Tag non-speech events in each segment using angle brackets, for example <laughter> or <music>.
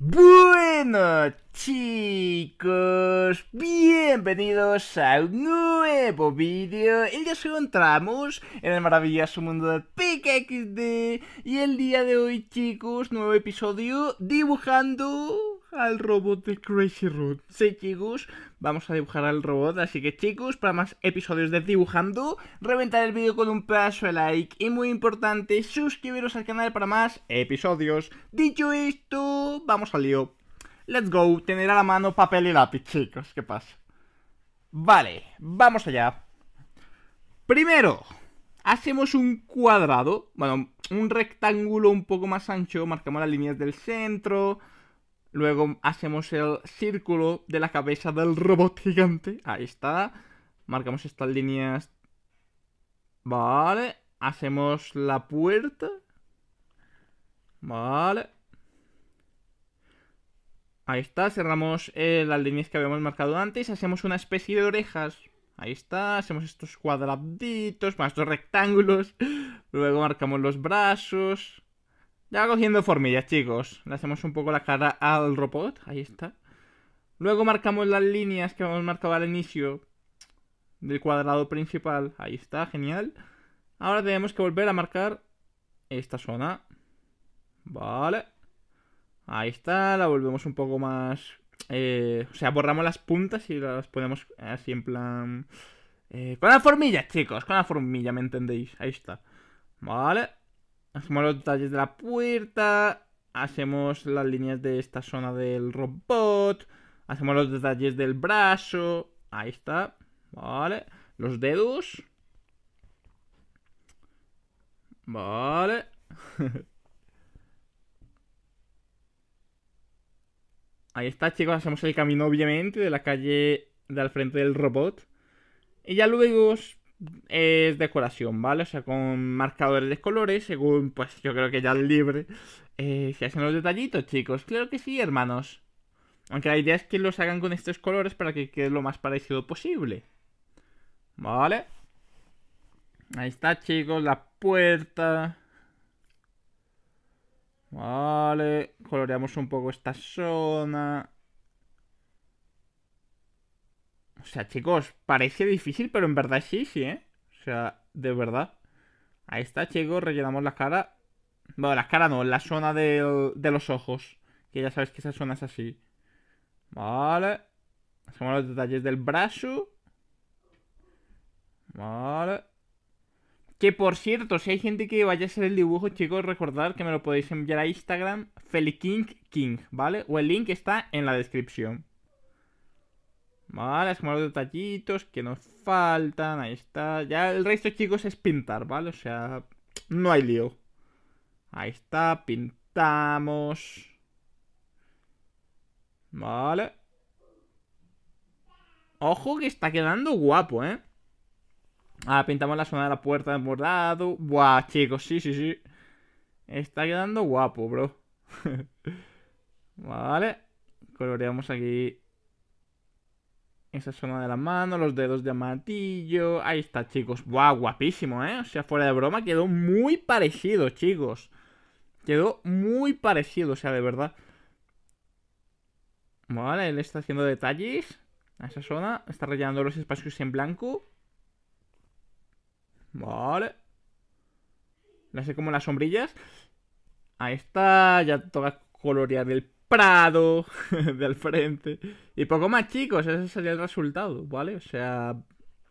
Boo! Bueno chicos, bienvenidos a un nuevo vídeo. El día de encontramos en el maravilloso mundo de PKXD y el día de hoy chicos, nuevo episodio dibujando al robot de Crazy Root. Sí chicos, vamos a dibujar al robot, así que chicos, para más episodios de dibujando, reventar el vídeo con un pedazo de like y muy importante, suscribiros al canal para más episodios. Dicho esto, vamos al lío. Let's go, tener a la mano papel y lápiz, chicos, ¿qué pasa? Vale, vamos allá. Primero, hacemos un cuadrado, bueno, un rectángulo un poco más ancho, marcamos las líneas del centro, luego hacemos el círculo de la cabeza del robot gigante, ahí está, marcamos estas líneas, vale, hacemos la puerta, vale, Ahí está, cerramos eh, las líneas que habíamos marcado antes, hacemos una especie de orejas. Ahí está, hacemos estos cuadraditos, más estos rectángulos. Luego marcamos los brazos. Ya cogiendo formillas, chicos. Le hacemos un poco la cara al robot, ahí está. Luego marcamos las líneas que habíamos marcado al inicio del cuadrado principal. Ahí está, genial. Ahora tenemos que volver a marcar esta zona. Vale. Ahí está, la volvemos un poco más... Eh, o sea, borramos las puntas y las ponemos así en plan... Eh, con la formilla, chicos, con la formilla, ¿me entendéis? Ahí está. Vale. Hacemos los detalles de la puerta. Hacemos las líneas de esta zona del robot. Hacemos los detalles del brazo. Ahí está. Vale. Los dedos. Vale. <laughs> Ahí está, chicos, hacemos el camino, obviamente, de la calle del frente del robot. Y ya luego es decoración, ¿vale? O sea, con marcadores de colores, según, pues, yo creo que ya el libre. Eh, se hacen los detallitos, chicos. Claro que sí, hermanos. Aunque la idea es que los hagan con estos colores para que quede lo más parecido posible. ¿Vale? Ahí está, chicos, la puerta. Vale, coloreamos un poco esta zona. O sea, chicos, parece difícil, pero en verdad sí, sí, ¿eh? O sea, de verdad. Ahí está, chicos, rellenamos la cara. Bueno, la cara no, la zona de los ojos. Que ya sabes que esa zona es así. Vale. Hacemos los detalles del brazo. Vale. Que por cierto, si hay gente que vaya a hacer el dibujo, chicos, recordad que me lo podéis enviar a Instagram, Felikingking ¿vale? O el link está en la descripción. Vale, es como los detallitos que nos faltan, ahí está. Ya el resto, chicos, es pintar, ¿vale? O sea, no hay lío. Ahí está, pintamos. Vale. Ojo que está quedando guapo, ¿eh? Ah, pintamos la zona de la puerta de bordado. Buah, chicos, sí, sí, sí. Está quedando guapo, bro. <laughs> vale. Coloreamos aquí esa zona de la mano, los dedos de amarillo. Ahí está, chicos. Buah, guapísimo, ¿eh? O sea, fuera de broma, quedó muy parecido, chicos. Quedó muy parecido, o sea, de verdad. Vale, él está haciendo detalles a esa zona. Está rellenando los espacios en blanco. Vale. sé como las sombrillas. Ahí está. Ya toca colorear el prado <laughs> del frente. Y poco más, chicos. Ese sería el resultado, ¿vale? O sea,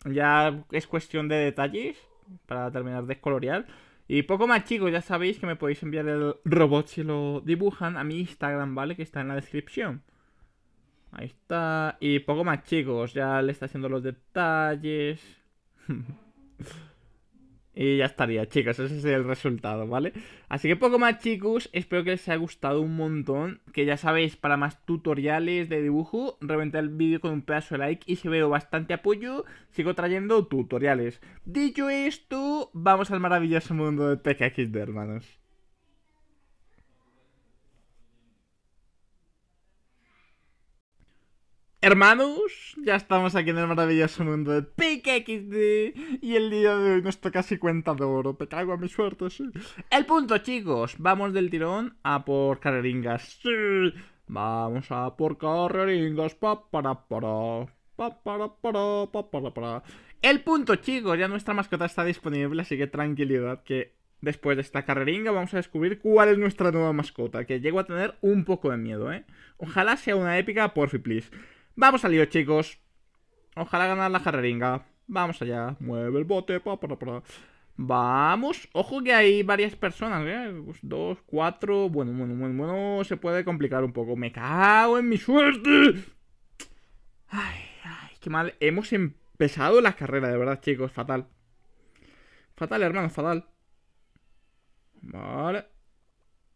ya es cuestión de detalles para terminar de colorear. Y poco más, chicos. Ya sabéis que me podéis enviar el robot si lo dibujan a mi Instagram, ¿vale? Que está en la descripción. Ahí está. Y poco más, chicos. Ya le está haciendo los detalles. <laughs> Y ya estaría, chicos, ese es el resultado, ¿vale? Así que poco más, chicos. Espero que les haya gustado un montón. Que ya sabéis, para más tutoriales de dibujo, reventar el vídeo con un pedazo de like. Y si veo bastante apoyo, sigo trayendo tutoriales. Dicho esto, vamos al maravilloso mundo de de hermanos. Hermanos, ya estamos aquí en el maravilloso mundo de PKXD y el día de hoy nos toca casi cuenta de oro, te cago a mi suerte, sí. El punto, chicos, vamos del tirón a por carreringas, sí. Vamos a por carreringas, pa para para, para para El punto, chicos, ya nuestra mascota está disponible, así que tranquilidad que después de esta carreringa vamos a descubrir cuál es nuestra nueva mascota, que llego a tener un poco de miedo, ¿eh? Ojalá sea una épica, porfi, please. Vamos al lío, chicos. Ojalá ganar la jarreringa. Vamos allá. Mueve el bote. Vamos. Ojo que hay varias personas, ¿eh? Pues dos, cuatro. Bueno, bueno, bueno, bueno. Se puede complicar un poco. Me cago en mi suerte. Ay, ay, qué mal. Hemos empezado la carrera, de verdad, chicos. Fatal. Fatal, hermano, fatal. Vale.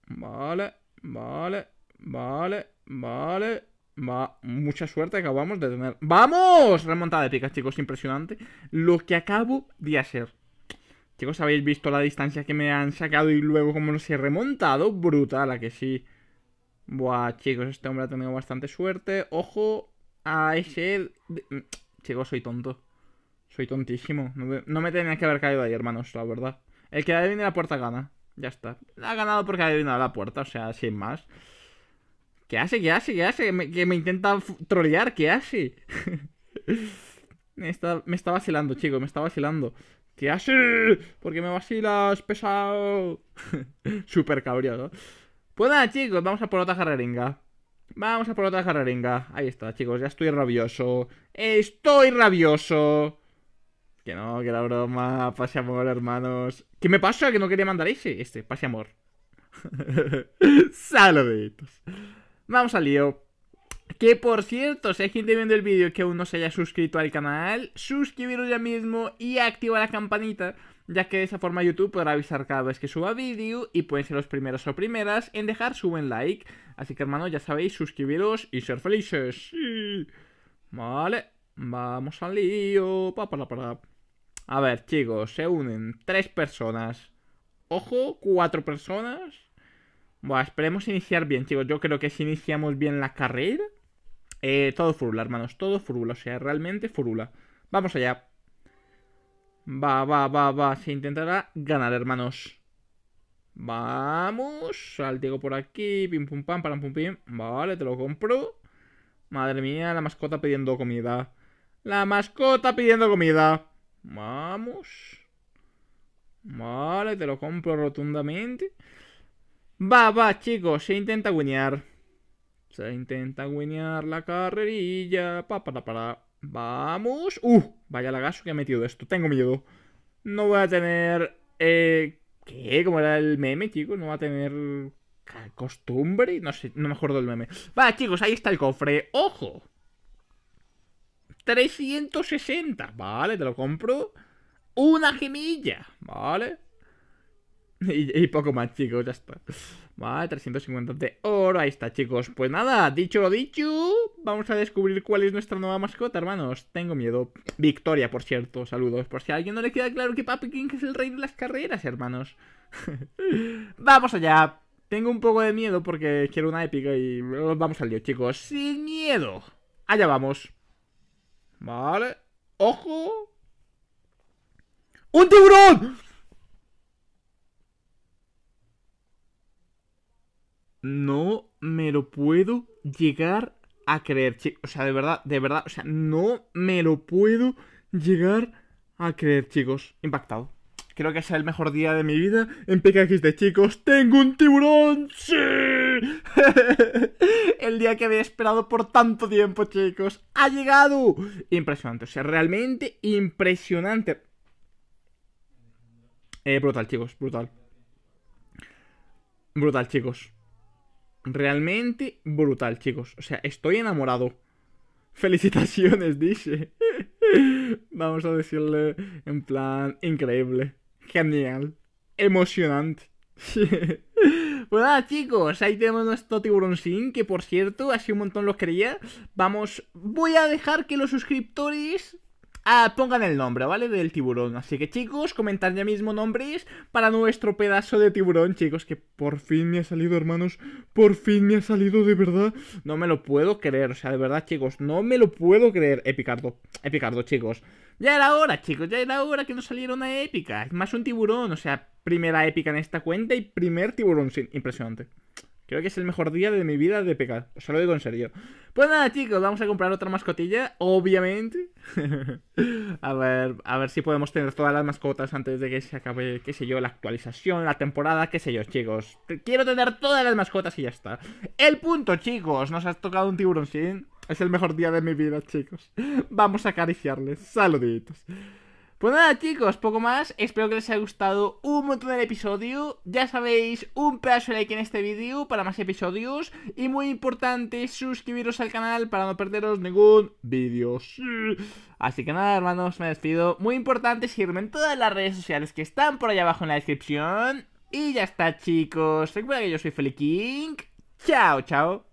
Vale. Vale. Vale. Vale. Va, mucha suerte acabamos de tener. ¡Vamos! Remontada de picas, chicos, impresionante. Lo que acabo de hacer. Chicos, habéis visto la distancia que me han sacado y luego cómo los he remontado. Brutal, a que sí. Buah, chicos, este hombre ha tenido bastante suerte. Ojo a ese... Mm, chicos, soy tonto. Soy tontísimo. No me, tenía que haber caído ahí, hermanos, la verdad. El que adivine la puerta gana. Ya está. Ha ganado porque ha adivinado la puerta, o sea, sin más. ¿Qué hace? ¿Qué hace? ¿Qué hace? que me intenta trolear. ¿Qué hace? <laughs> me, está, vacilando, chico. Me está vacilando. ¿Qué hace? ¿Por qué me vacilas, pesado? <laughs> Súper cabreado. Pues nada, chicos. Vamos a por otra carreringa. Vamos a por otra carreringa. Ahí está, chicos. Ya estoy rabioso. Estoy rabioso. Que no, que la broma. Pase amor, hermanos. ¿Qué me pasa? Que no quería mandar ese. Este, pase amor. <laughs> Saluditos. Vamos al lío. Que por cierto, si hay gente viendo el vídeo que aún no se haya suscrito al canal, suscribiros ya mismo y activa la campanita, ya que de esa forma YouTube podrá avisar cada vez que suba vídeo y pueden ser los primeros o primeras en dejar su buen like. Así que hermanos, ya sabéis, suscribiros y ser felices. Sí. Vale, vamos al lío. Pa, A ver, chicos, se unen tres personas. Ojo, cuatro personas. Bueno, esperemos iniciar bien, chicos. Yo creo que si iniciamos bien la carrera... Eh, todo furula, hermanos. Todo furula. O sea, realmente furula. Vamos allá. Va, va, va, va. Se intentará ganar, hermanos. Vamos. Saltigo por aquí. Pim, pum, pam, pum, pim. Vale, te lo compro. Madre mía, la mascota pidiendo comida. La mascota pidiendo comida. Vamos. Vale, te lo compro rotundamente. Va, va, chicos, se intenta winear. Se intenta winear la carrerilla. Pa, para, para. Vamos. Uh, vaya lagazo que ha metido esto. Tengo miedo. No voy a tener... Eh, ¿Qué? ¿Cómo era el meme, chicos? No va a tener costumbre. No sé, no me acuerdo del meme. Va, chicos, ahí está el cofre. ¡Ojo! 360. Vale, te lo compro. Una gemilla. Vale. <laughs> Y, poco más, chicos, ya está. Vale, 350 de oro, ahí está, chicos. Pues nada, dicho lo dicho, vamos a descubrir cuál es nuestra nueva mascota, hermanos. Tengo miedo. Victoria, por cierto, saludos. Por si a alguien no le queda claro que Papi King es el rey de las carreras, hermanos. <laughs> vamos allá. Tengo un poco de miedo porque quiero una épica y vamos al lío, chicos. Sin miedo. Allá vamos. Vale. Ojo. ¡Un tiburón! no me lo puedo llegar a creer, chicos. O sea, de verdad, de verdad, o sea, no me lo puedo llegar a creer, chicos. Impactado. Creo que es el mejor día de mi vida en PKX de chicos. ¡Tengo un tiburón! ¡Sí! <laughs> el día que había esperado por tanto tiempo, chicos. ¡Ha llegado! Impresionante, o sea, realmente impresionante. Eh, brutal, chicos, brutal. Brutal, chicos realmente brutal, chicos. O sea, estoy enamorado. <laughs> Felicitaciones, dice. <laughs> Vamos a decirle en plan increíble, genial, emocionante. <laughs> Pues nada, chicos, ahí tenemos nuestro tiburón sin, que por cierto, así un montón los quería. Vamos, voy a dejar que los suscriptores Ah, pongan el nombre, ¿vale? Del tiburón. Así que chicos, comentad ya mismo nombres para nuestro pedazo de tiburón, chicos. Que por fin me ha salido, hermanos. Por fin me ha salido, de verdad. No me lo puedo creer, o sea, de verdad, chicos. No me lo puedo creer. Epicardo, Epicardo, chicos. Ya era hora, chicos, ya era hora que nos saliera una épica. Más un tiburón, o sea, primera épica en esta cuenta y primer tiburón. Sí, impresionante. Creo que es el mejor día de mi vida de pecar. Os lo digo en serio. Pues nada, chicos, vamos a comprar otra mascotilla, obviamente. <laughs> a ver, a ver si podemos tener todas las mascotas antes de que se acabe, qué sé yo, la actualización, la temporada, qué sé yo, chicos. Quiero tener todas las mascotas y ya está. El punto, chicos, nos has tocado un tiburón sin. Es el mejor día de mi vida, chicos. <laughs> Vamos a acariciarles. Saluditos. Pues nada chicos, poco más, espero que les haya gustado un montón el episodio, ya sabéis, un pedazo de like en este vídeo para más episodios y muy importante, suscribiros al canal para no perderos ningún vídeo. Así que nada hermanos, me despido, muy importante seguirme en todas las redes sociales que están por allá abajo en la descripción y ya está chicos, recuerda que yo soy Feliking, chao chao.